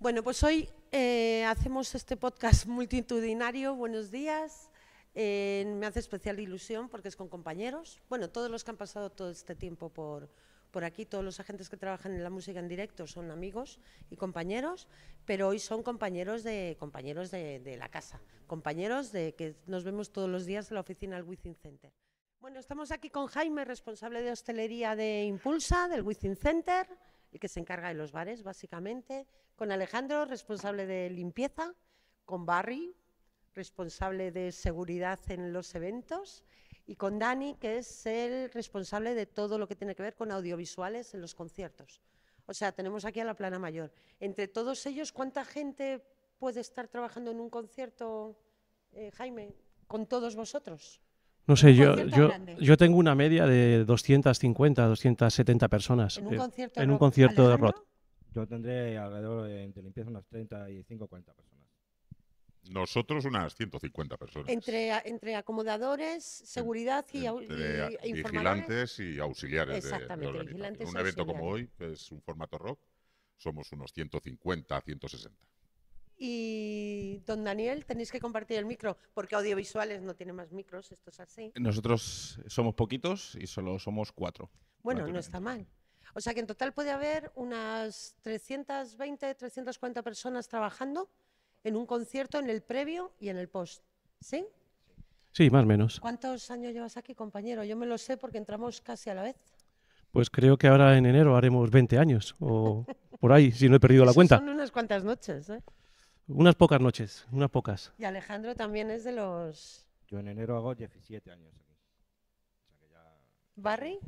Bueno, pues hoy eh, hacemos este podcast multitudinario. Buenos días. Eh, me hace especial ilusión porque es con compañeros. Bueno, todos los que han pasado todo este tiempo por, por aquí, todos los agentes que trabajan en la música en directo son amigos y compañeros, pero hoy son compañeros de compañeros de, la casa, compañeros de que nos vemos todos los días en la oficina del Within Center. Bueno, estamos aquí con Jaime, responsable de hostelería de Impulsa, del Within Center, y que se encarga de los bares, básicamente, con Alejandro, responsable de limpieza, con Barry, responsable de seguridad en los eventos, y con Dani, que es el responsable de todo lo que tiene que ver con audiovisuales en los conciertos. O sea, tenemos aquí a la plana mayor. Entre todos ellos, ¿cuánta gente puede estar trabajando en un concierto, eh, Jaime, con todos vosotros? No sé, yo, yo, tengo una media de 250, 270 personas. en un eh, concierto de rock? Yo tendré alrededor entre limpieza unas 35 o 40 personas. Nosotros unas 150 personas. Entre, entre acomodadores, seguridad y, vigilantes y auxiliares. Exactamente, vigilantes En un evento como hoy, que es un formato rock, somos unos 150, 160. Y don Daniel, tenéis que compartir el micro, porque audiovisuales no tiene más micros, esto es así. Nosotros somos poquitos y solo somos cuatro. Bueno, no está mal. O sea que en total puede haber unas 320, 340 personas trabajando en un concierto en el previo y en el post. ¿Sí? Sí, más o menos. ¿Cuántos años llevas aquí, compañero? Yo me lo sé porque entramos casi a la vez. Pues creo que ahora en enero haremos 20 años o por ahí, si no he perdido la cuenta. Son unas cuantas noches, ¿eh? Unas pocas noches, unas pocas. Y Alejandro también es de los... Yo en enero hago 17 años ¿Barry?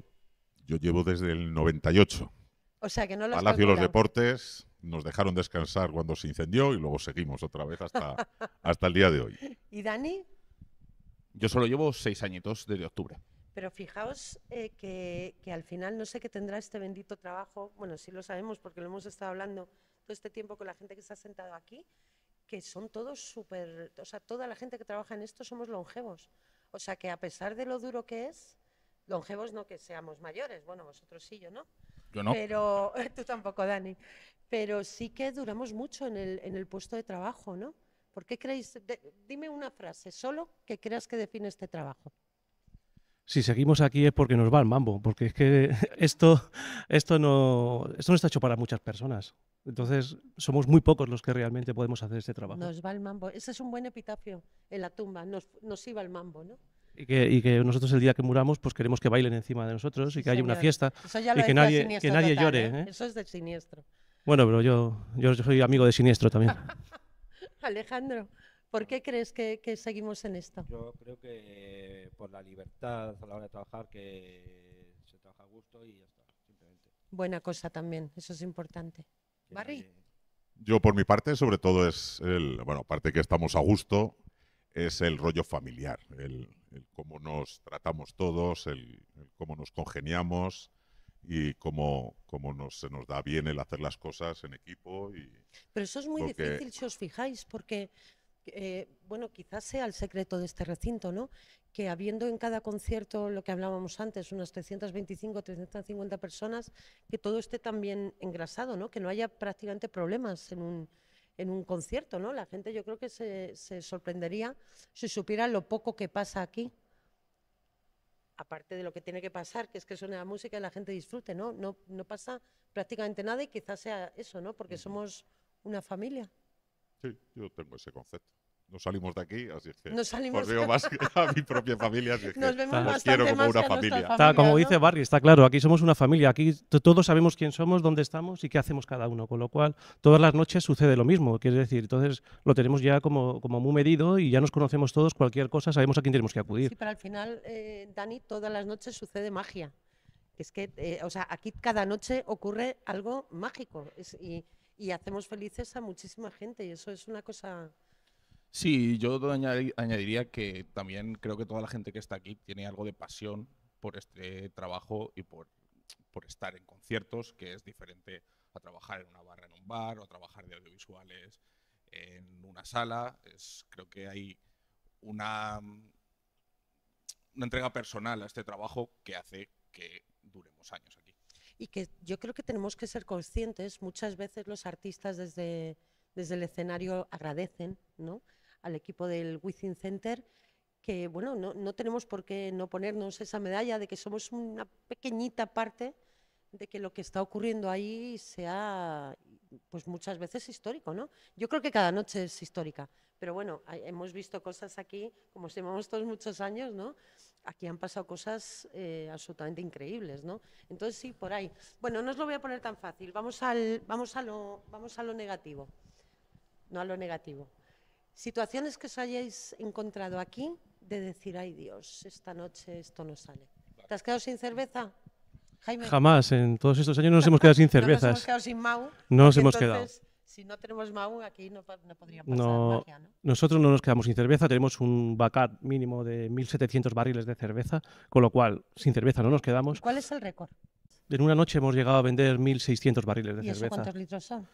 Yo llevo desde el 98. O sea que no lo Palacio de los Deportes, nos dejaron descansar cuando se incendió y luego seguimos otra vez hasta, hasta el día de hoy. ¿Y Dani? Yo solo llevo seis añitos desde octubre. Pero fijaos eh, que, al final no sé qué tendrá este bendito trabajo, bueno, sí lo sabemos porque lo hemos estado hablando todo este tiempo con la gente que se ha sentado aquí, que son todos súper, o sea, toda la gente que trabaja en esto somos longevos. O sea, que a pesar de lo duro que es, longevos no que seamos mayores, bueno, vosotros sí, yo no. Yo no. Pero tú tampoco, Dani. Pero sí que duramos mucho en el, puesto de trabajo, ¿no? ¿Por qué creéis? dime una frase solo que creas que define este trabajo. Si seguimos aquí es porque nos va el mambo, porque es que esto, esto, no, esto no está hecho para muchas personas. Entonces, somos muy pocos los que realmente podemos hacer este trabajo. Nos va el mambo. Ese es un buen epitafio en la tumba. Nos, nos iba el mambo, ¿no? Y que, nosotros el día que muramos, pues queremos que bailen encima de nosotros y que haya una fiesta y que nadie, que nadie llore. ¿eh? ¿eh? Eso es de siniestro. Bueno, pero yo, yo soy amigo de siniestro también. Alejandro, ¿por qué crees que, seguimos en esto? Yo creo que por la libertad a la hora de trabajar, que se trabaja a gusto y ya está, simplemente. Buena cosa también, eso es importante. Barry. Yo por mi parte, sobre todo es el, bueno, aparte que estamos a gusto, es el rollo familiar, el, cómo nos tratamos todos, el, cómo nos congeniamos y cómo, cómo nos, se nos da bien el hacer las cosas en equipo. Y, Pero eso es muy difícil si os fijáis, porque, eh, bueno, quizás sea el secreto de este recinto, ¿no? Que habiendo en cada concierto lo que hablábamos antes, unas 325, 350 personas, que todo esté tan bien engrasado, ¿no? Que no haya prácticamente problemas en un en un concierto, ¿no? La gente yo creo que se, sorprendería si supiera lo poco que pasa aquí. Aparte de lo que tiene que pasar, que es que suene la música y la gente disfrute, ¿no? No, no pasa prácticamente nada y quizás sea eso, ¿no? Porque somos una familia. Sí, yo tengo ese concepto. Nos salimos de aquí, así que nos salimos. veo más que a mi propia familia, así nos que vemos quiero como una familia. está, como dice Barry, está claro, aquí somos una familia, aquí todos sabemos quién somos, dónde estamos y qué hacemos cada uno, con lo cual todas las noches sucede lo mismo, quiere decir, entonces lo tenemos ya como, como muy medido y ya nos conocemos todos, cualquier cosa, sabemos a quién tenemos que acudir. Sí, pero al final, eh, Dani, todas las noches sucede magia. Es que, eh, o sea, aquí cada noche ocurre algo mágico y, y hacemos felices a muchísima gente y eso es una cosa Sí, yo añadiría que también creo que toda la gente que está aquí tiene algo de pasión por este trabajo y por, estar en conciertos, que es diferente a trabajar en una barra en un bar o trabajar de audiovisuales en una sala. creo que hay una, una entrega personal a este trabajo que hace que duremos años aquí. Y que yo creo que tenemos que ser conscientes, muchas veces los artistas desde, desde el escenario agradecen, ¿no? al equipo del Within Center, que bueno, no, no tenemos por qué no ponernos esa medalla de que somos una pequeñita parte de que lo que está ocurriendo ahí sea pues muchas veces histórico, ¿no? Yo creo que cada noche es histórica, pero bueno, hemos visto cosas aquí, como llevamos todos muchos años, ¿no? Aquí han pasado cosas eh, absolutamente increíbles, ¿no? Entonces sí, por ahí. Bueno, no os lo voy a poner tan fácil, vamos, al, vamos, a, lo, vamos a lo negativo, no a lo negativo. Situaciones que os hayáis encontrado aquí de decir, ay Dios, esta noche esto no sale. ¿Te has quedado sin cerveza? Jaime. Jamás, en todos estos años nos hemos quedado sin cervezas. no nos hemos quedado sin Mau. No nos hemos entonces, quedado. Si no tenemos Mau, aquí no, podría pasar no, Nosotros no nos quedamos sin cerveza, tenemos un backup mínimo de 1.700 barriles de cerveza, con lo cual, sin cerveza no nos quedamos. ¿Cuál es el récord? En una noche hemos llegado a vender 1.600 barriles de cerveza. ¿Y cuántos litros son?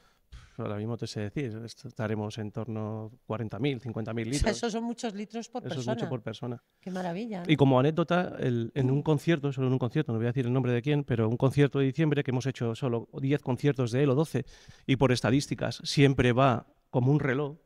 ahora mismo te sé decir, estaremos en torno a 40.000, 50.000 litros. O son muchos litros por persona. Eso es mucho por persona. Qué maravilla. Y como anécdota, en un mm. concierto, solo en un concierto, no voy a decir el nombre de quién, pero un concierto de diciembre que hemos hecho solo 10 conciertos de él o 12, y por estadísticas siempre va como un reloj,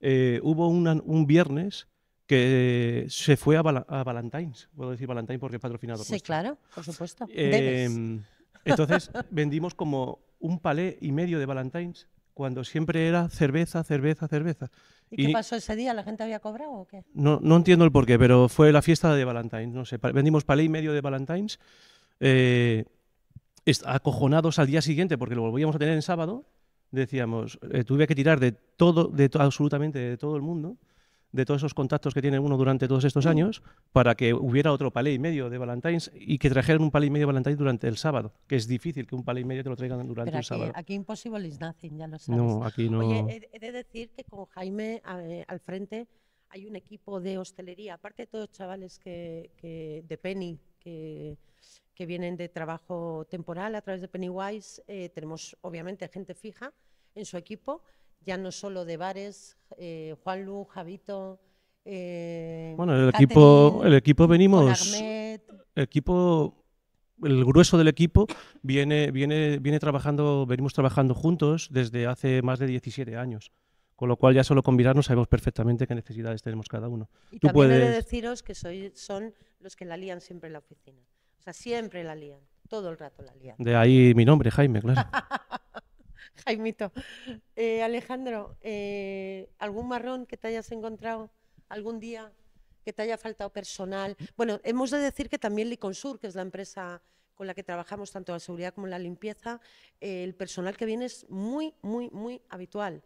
eh, hubo un viernes que se fue a, Valentine's, puedo decir Valentine's porque patrocinado Sí, claro, por supuesto. Em, entonces vendimos como un palé y medio de Valentine's cuando siempre era cerveza, cerveza, cerveza. ¿Y, qué pasó ese día? ¿La gente había cobrado o qué? No, no entiendo el porqué, pero fue la fiesta de Valentine's. No sé, vendimos palé y medio de Valentine's. Eh, acojonados al día siguiente porque lo volvíamos a tener en sábado, decíamos, eh, tuve que tirar de todo, de absolutamente de todo el mundo de todos esos contactos que tiene uno durante todos estos mm. años para que hubiera otro palé y medio de Valentine's y que trajeran un palé y medio de Valentine's durante el sábado, que es difícil que un palé y medio te lo traigan durante el sábado. Aquí imposible is nothing, ya lo sabes. No, aquí no. Oye, he de decir que con Jaime eh, al frente hay un equipo de hostelería, aparte de todos los chavales que, de Penny, que, que, vienen de trabajo temporal a través de Pennywise, eh, tenemos obviamente gente fija en su equipo ya no solo de bares, eh, juan Juanlu, Javito. Eh, bueno, el equipo, el equipo venimos. El equipo, el grueso del equipo viene, viene, viene trabajando, venimos trabajando juntos desde hace más de 17 años. Con lo cual ya solo con mirarnos sabemos perfectamente qué necesidades tenemos cada uno. Y Tú puedes... he de deciros que soy, son los que la lían siempre en la oficina. O sea, siempre la lían, todo el rato la lían. De ahí mi nombre, Jaime, claro. Jaimito. Eh, Alejandro, eh, ¿algún marrón que te hayas encontrado algún día que te haya faltado personal? Bueno, hemos de decir que también Liconsur, que es la empresa con la que trabajamos tanto la seguridad como la limpieza, eh, el personal que viene es muy, muy, muy habitual.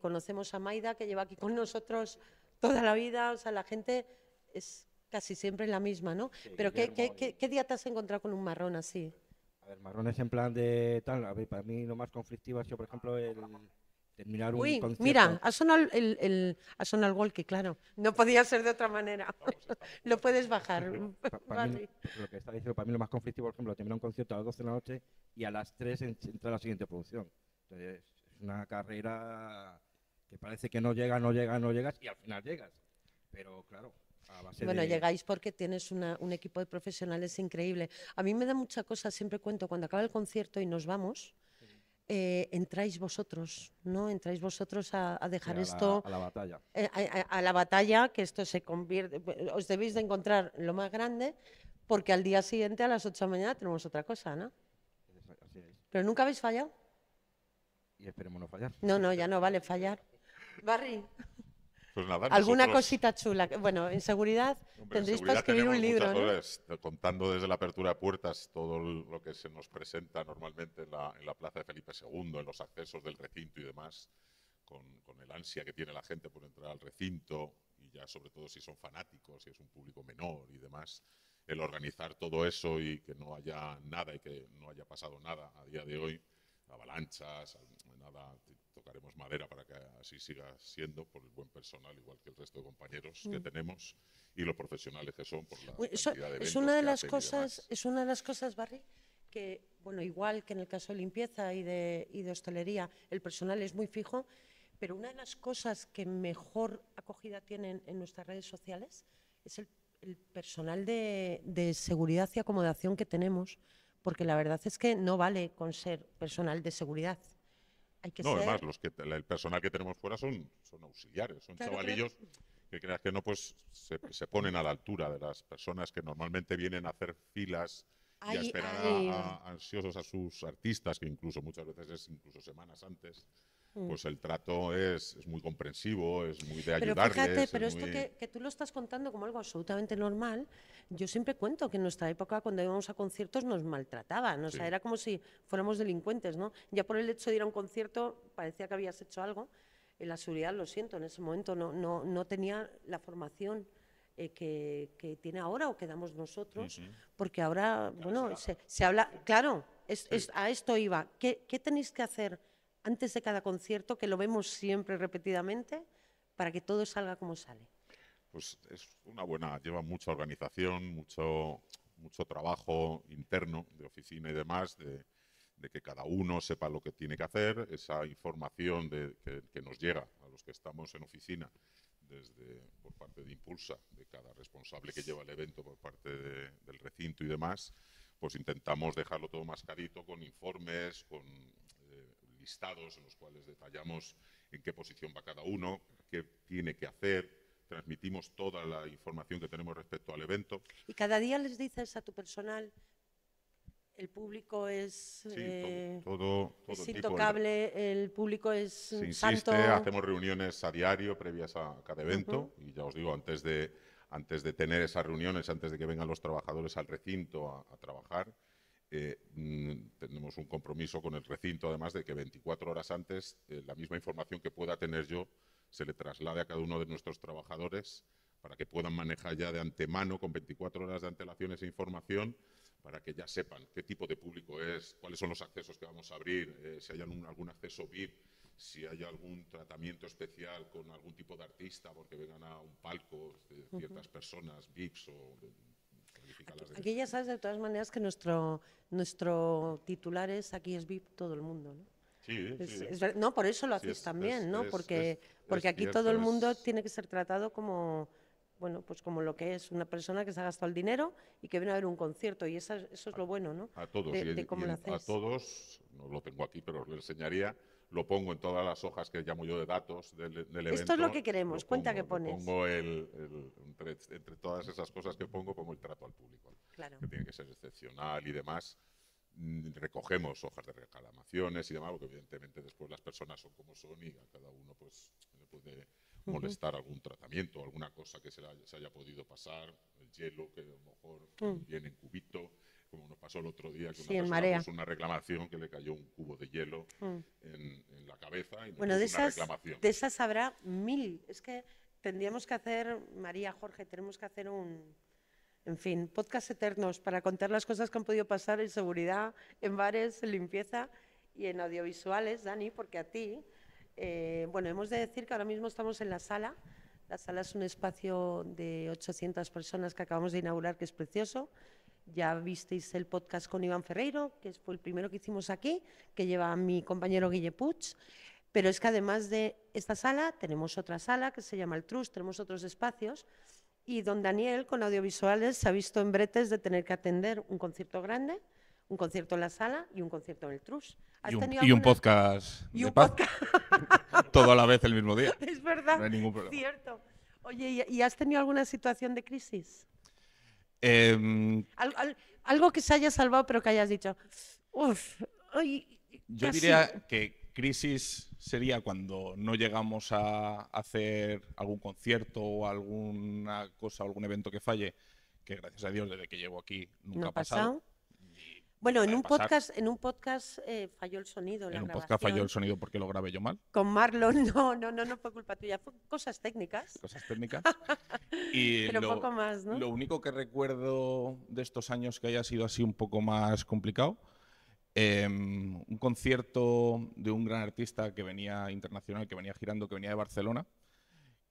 conocemos a Maida, que lleva aquí con nosotros toda la vida, o sea, la gente es casi siempre la misma, ¿no? Pero ¿qué, qué día te has encontrado con un marrón así? A ver, marrones en plan de tal. para mí lo más conflictivo ha sido, por ejemplo, el terminar un Uy, concierto. Mira, ha sonado el, el, ha claro. No podía ser de otra manera. lo puedes bajar. para, mí, lo que está diciendo, para mí lo más conflictivo, por ejemplo, terminar un concierto a las 12 de la noche y a las 3 entra la siguiente producción. Entonces, es una carrera que parece que no llega, no llega, no llegas y al final llegas. Pero claro, Ah, bueno, llegáis porque tienes un equipo de profesionales increíble. A mí me da mucha cosa, siempre cuento, cuando acaba el concierto y nos vamos, eh, entráis vosotros, ¿no? Entráis vosotros a, dejar esto. a la batalla. Eh, a, la batalla, que esto se convierte. Os debéis de encontrar lo más grande, porque al día siguiente, a las 8 de la mañana, tenemos otra cosa, ¿no? Pero nunca habéis fallado. Y esperemos no fallar. No, no, ya no vale fallar. Barry. Pues Alguna cosita chula. Bueno, en seguridad tendréis escribir un libro. Eh, contando desde la apertura de puertas todo lo que se nos presenta normalmente en la, en la plaza de Felipe II, en los accesos del recinto y demás, con, con el ansia que tiene la gente por entrar al recinto, y ya sobre todo si son fanáticos, si es un público menor y demás el organizar todo eso y que no haya nada y que no haya pasado nada a día de hoy, avalanchas, nada, tocaremos madera para que así siga siendo, por el buen personal, igual que el resto de compañeros que mm. tenemos y los profesionales que son por la es una de las cosas Es una de las cosas, Barry, que, bueno, igual que en el caso de limpieza y de, y de hostelería, el personal es muy fijo, pero una de las cosas que mejor acogida tienen en nuestras redes sociales es el, personal de seguridad y acomodación que tenemos, porque la verdad es que no vale con ser personal de seguridad no, además, los que, el personal que tenemos fuera son, auxiliares, son chavalillos que creas que no, pues se, ponen a la altura de las personas que normalmente vienen a hacer filas y a esperar ansiosos a sus artistas, que incluso muchas veces es incluso semanas antes. Mm. pues el trato es, muy comprensivo, es muy de ayudarles. Pero fíjate, pero esto que, tú lo estás contando como algo absolutamente normal, yo siempre cuento que en nuestra época cuando íbamos a conciertos nos maltrataban, era como si fuéramos delincuentes, ¿no? Ya por el hecho de ir a un concierto parecía que habías hecho algo, En la seguridad, lo siento, en ese momento no, tenía la formación. Eh, que, tiene ahora o que damos nosotros, porque ahora, bueno, se, habla, claro, es, a esto iba. ¿Qué, ¿Qué tenéis que hacer antes de cada concierto, que lo vemos siempre repetidamente, para que todo salga como sale? Pues es una buena, lleva mucha organización, mucho, mucho trabajo interno de oficina y demás, de, que cada uno sepa lo que tiene que hacer, esa información de, que, nos llega a los que estamos en oficina desde por parte de Impulsa, de cada responsable que lleva el evento por parte del recinto y demás, pues intentamos dejarlo todo más carito con informes, con listados en los cuales detallamos en qué posición va cada uno, qué tiene que hacer, transmitimos toda la información que tenemos respecto al evento. ¿Y cada día les dices a tu personal, el público es, eh, intocable, el público es Se Insiste, hacemos reuniones a diario previas a cada evento y ya os digo, antes de, antes de tener esas reuniones, antes de que vengan los trabajadores al recinto a trabajar, Mm, tenemos un compromiso con el recinto, además de que 24 horas antes eh, la misma información que pueda tener yo se le traslade a cada uno de nuestros trabajadores para que puedan manejar ya de antemano, con 24 horas de antelación, esa información, para que ya sepan qué tipo de público es, cuáles son los accesos que vamos a abrir, eh, si hay algún, acceso VIP, si hay algún tratamiento especial con algún tipo de artista, porque vengan a un palco de eh, ciertas personas, VIPs o Aquí ya sabes de todas maneras que nuestro, nuestro titular es aquí es VIP todo el mundo, ¿no? Sí, no, por eso lo hacéis también, ¿no? porque porque aquí todo el mundo tiene que ser tratado como bueno, pues como lo que es una persona que se ha gastado el dinero y que viene a ver un concierto y eso, es lo bueno, ¿no? A todos, de, a todos, no lo tengo aquí, pero os lo enseñaría lo pongo en todas las hojas que llamo yo de datos del, evento. Esto es lo que queremos, cuenta que pones. Pongo entre, todas esas cosas que pongo, pongo el trato al público, que tiene que ser excepcional y demás. Mm, recogemos hojas de reclamaciones y demás, porque evidentemente después las personas son como son y a cada uno pues le puede molestar algún tratamiento, alguna cosa que se, haya podido pasar, el hielo que a lo mejor mm. viene en cubito como nos pasó el otro día, que una una reclamación que le cayó un cubo de hielo mm. en, la cabeza. bueno, de esas, de habrá mil. Es que tendríamos que hacer, María, Jorge, tenemos que hacer un, en fin, podcast eternos para contar las cosas que han podido pasar en seguridad, en bares, en limpieza y en audiovisuales, Dani, porque a ti, eh, bueno, hemos de decir que ahora mismo estamos en la sala. La sala es un espacio de 800 personas que acabamos de inaugurar, que es precioso. Ya visteis el podcast con Iván Ferreiro, que fue el primero que hicimos aquí, que lleva a mi compañero Guille Puig. Pero es que además de esta sala, tenemos otra sala que se llama el Trust, tenemos otros espacios. Y don Daniel, con audiovisuales, se ha visto en bretes de tener que atender un concierto grande, un concierto en la sala y un concierto en el Trust. Y un, podcast. Y un podcast. Todo a la vez el mismo día. Es verdad. No hay ningún problema. Cierto. Oye, ¿y has tenido alguna situación de crisis? Em, algo que se haya salvado, pero que hayas dicho. yo diría que crisis sería cuando no llegamos a hacer algún concierto o alguna cosa, algún evento que falle, que gracias a Dios desde que llego aquí nunca ha pasado. Bueno, en un, podcast, eh, en un podcast falló el sonido. En un podcast falló el sonido porque lo grabé yo mal. Con Marlon, no, no, no, no fue culpa tuya, fue cosas técnicas. Cosas técnicas. Pero lo, poco más, ¿no? Lo único que recuerdo de estos años que haya sido así un poco más complicado, em, un concierto de un gran artista que venía internacional, que venía girando, que venía de Barcelona,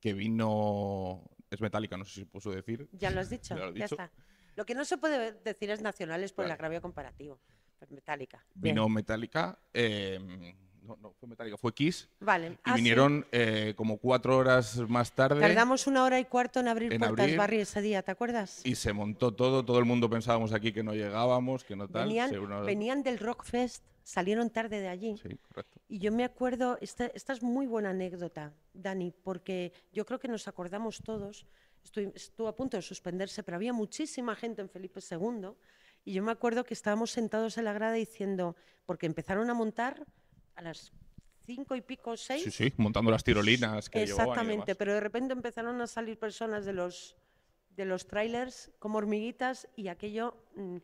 que vino, es metálica, no sé si puedo decir. Ya lo has dicho, ya, lo has dicho. ya está lo que no se puede decir es nacionales por el agravio comparativo. Pues Metallica. Vino Metallica. Em, no, no fue Metallica, fue Kiss. Vale. Y ah, vinieron eh, como cuatro horas más tarde. Tardamos una hora y cuarto en abrir en puertas ese día, ¿te acuerdas? Y se montó todo, todo el mundo pensábamos aquí que no llegábamos, que no tal. Venían, venían del Rockfest, salieron tarde de allí. Sí, correcto. Y yo me acuerdo, esta, esta es muy buena anécdota, Dani, porque yo creo que nos acordamos todos estuvo a punto de suspenderse, pero había muchísima gente en Felipe II. Y yo me acuerdo que estábamos sentados en la grada diciendo, porque empezaron a montar a las cinco y pico, seis. Sí, sí, montando las tirolinas. Que Exactamente, pero de repente empezaron a salir personas de los, de los trailers como hormiguitas y aquello mm,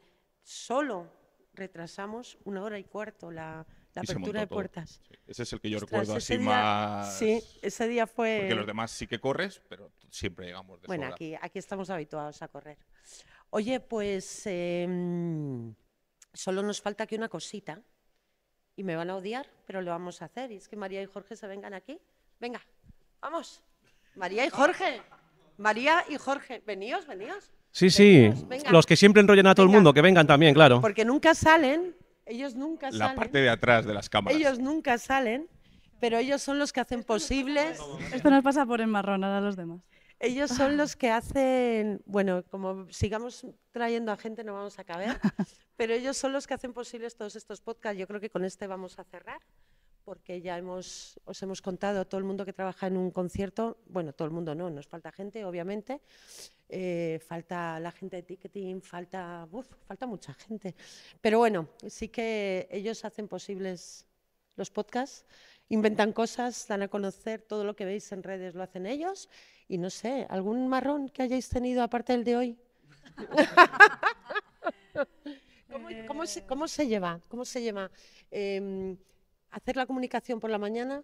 solo retrasamos una hora y cuarto la, la apertura de puertas. Ese es el que yo recuerdo así más. Sí, ese día fue. Porque los demás sí que corres, pero siempre llegamos de Bueno, aquí, aquí estamos habituados a correr. Oye, pues em, solo nos falta aquí una cosita. Y me van a odiar, pero lo vamos a hacer. Y es que María y Jorge se vengan aquí. Venga, vamos. María y Jorge. María y Jorge. Veníos, veníos. Sí, sí. Los que siempre enrollan a todo el mundo, que vengan también, claro. Porque nunca salen, ellos nunca salen. La parte de atrás de las cámaras. Ellos nunca salen, pero ellos son los que hacen posibles. Esto nos pasa por marrón a los demás. Ellos son los que hacen, bueno, como sigamos trayendo a gente no vamos a caber, pero ellos son los que hacen posibles todos estos podcasts. Yo creo que con este vamos a cerrar porque ya hemos, os hemos contado a todo el mundo que trabaja en un concierto, bueno, todo el mundo no, nos falta gente, obviamente, eh, falta la gente de ticketing, falta, falta mucha gente. Pero bueno, sí que ellos hacen posibles los podcasts, inventan cosas, dan a conocer todo lo que veis en redes, lo hacen ellos. Y no sé, ¿algún marrón que hayáis tenido aparte del de hoy? ¿Cómo, se, lleva? ¿Cómo se lleva? Em, hacer la comunicación por la mañana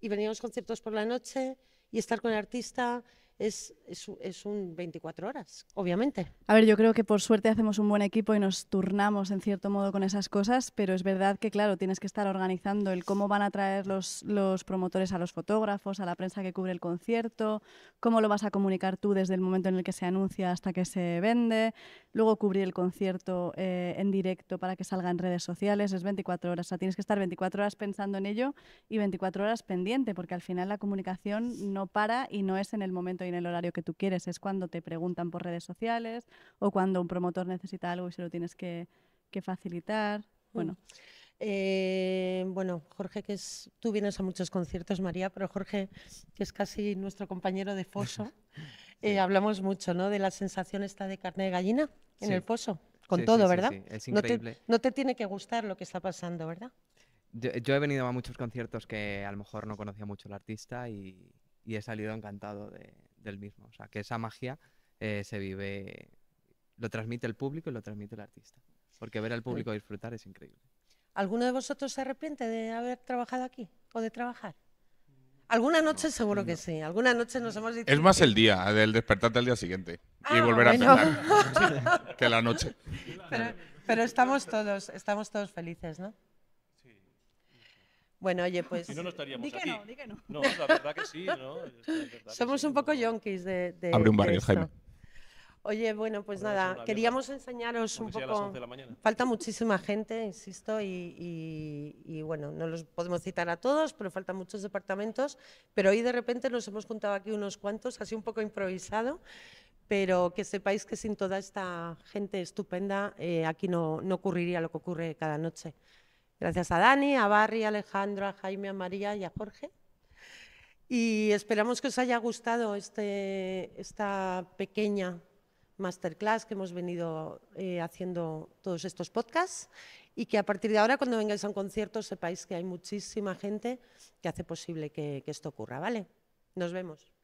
y venir a los conciertos por la noche y estar con el artista es, es, un 24 horas, obviamente. A ver, yo creo que por suerte hacemos un buen equipo y nos turnamos en cierto modo con esas cosas, pero es verdad que, claro, tienes que estar organizando el cómo van a traer los, los promotores a los fotógrafos, a la prensa que cubre el concierto, cómo lo vas a comunicar tú desde el momento en el que se anuncia hasta que se vende, luego cubrir el concierto eh, en directo para que salga en redes sociales, es 24 horas, o sea, tienes que estar 24 horas pensando en ello y 24 horas pendiente, porque al final la comunicación no para y no es en el momento y en el horario que tú quieres. Es cuando te preguntan por redes sociales o cuando un promotor necesita algo y se lo tienes que, que facilitar. Mm. Bueno. Eh, bueno, Jorge, que tú vienes a muchos conciertos, María, pero Jorge, que es casi nuestro compañero de foso, eh, hablamos mucho, ¿no? De la sensación esta de carne de gallina en el foso, con todo, ¿verdad? Es increíble. No te, no te tiene que gustar lo que está pasando, ¿verdad? Yo, he venido a muchos conciertos que a lo mejor no conocía mucho el artista y, y he salido encantado de, del mismo. O sea, que esa magia eh, se vive, lo transmite el público y lo transmite el artista. Porque ver al público disfrutar es increíble. ¿Alguno de vosotros se arrepiente de haber trabajado aquí o de trabajar? ¿Alguna noche? seguro que sí. alguna noche nos hemos dicho. Es más el día, del despertarte al día siguiente y ah, volver a cenar que la noche. Pero, pero estamos todos, estamos todos felices, ¿no? Bueno, oye, pues... Si no, que no, di que no. No, la verdad que sí, ¿no? Somos un poco yonkis de, Abre un barrio, Jaime. Oye, bueno, pues nada, queríamos enseñaros un poco... Falta muchísima gente, insisto, y, bueno, no los podemos citar a todos, pero faltan muchos departamentos, pero hoy de repente nos hemos juntado aquí unos cuantos, así un poco improvisado, pero que sepáis que sin toda esta gente estupenda eh, aquí no, no ocurriría lo que ocurre cada noche. Gracias a Dani, a Barry, a Alejandro, a Jaime, a María y a Jorge. Y esperamos que os haya gustado este, esta pequeña masterclass que hemos venido eh, haciendo todos estos podcasts y que a partir de ahora cuando vengáis a un concierto sepáis que hay muchísima gente que hace posible que, que esto ocurra, ¿vale? Nos vemos.